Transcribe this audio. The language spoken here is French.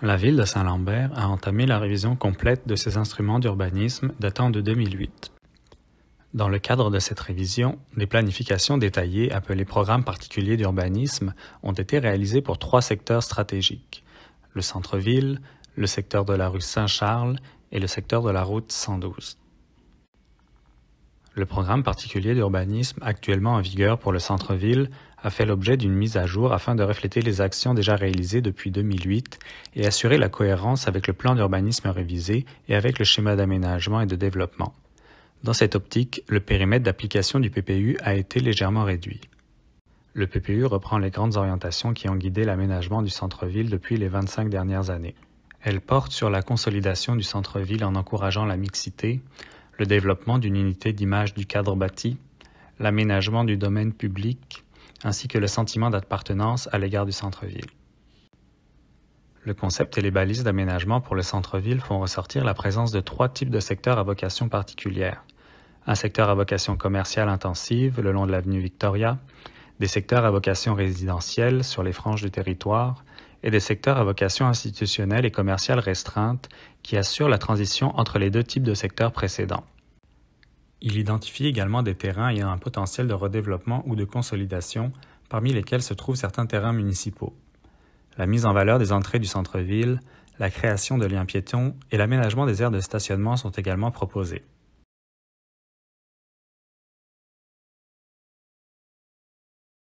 La ville de Saint-Lambert a entamé la révision complète de ses instruments d'urbanisme datant de 2008. Dans le cadre de cette révision, des planifications détaillées appelées programmes particuliers d'urbanisme ont été réalisées pour trois secteurs stratégiques le centre-ville, le secteur de la rue Saint-Charles et le secteur de la route 112. Le programme particulier d'urbanisme actuellement en vigueur pour le centre-ville a fait l'objet d'une mise à jour afin de refléter les actions déjà réalisées depuis 2008 et assurer la cohérence avec le plan d'urbanisme révisé et avec le schéma d'aménagement et de développement. Dans cette optique, le périmètre d'application du PPU a été légèrement réduit. Le PPU reprend les grandes orientations qui ont guidé l'aménagement du centre-ville depuis les 25 dernières années. Elle porte sur la consolidation du centre-ville en encourageant la mixité, le développement d'une unité d'image du cadre bâti, l'aménagement du domaine public, ainsi que le sentiment d'appartenance à l'égard du centre-ville. Le concept et les balises d'aménagement pour le centre-ville font ressortir la présence de trois types de secteurs à vocation particulière. Un secteur à vocation commerciale intensive le long de l'avenue Victoria, des secteurs à vocation résidentielle sur les franges du territoire et des secteurs à vocation institutionnelle et commerciale restreinte qui assurent la transition entre les deux types de secteurs précédents. Il identifie également des terrains ayant un potentiel de redéveloppement ou de consolidation, parmi lesquels se trouvent certains terrains municipaux. La mise en valeur des entrées du centre-ville, la création de liens piétons et l'aménagement des aires de stationnement sont également proposés.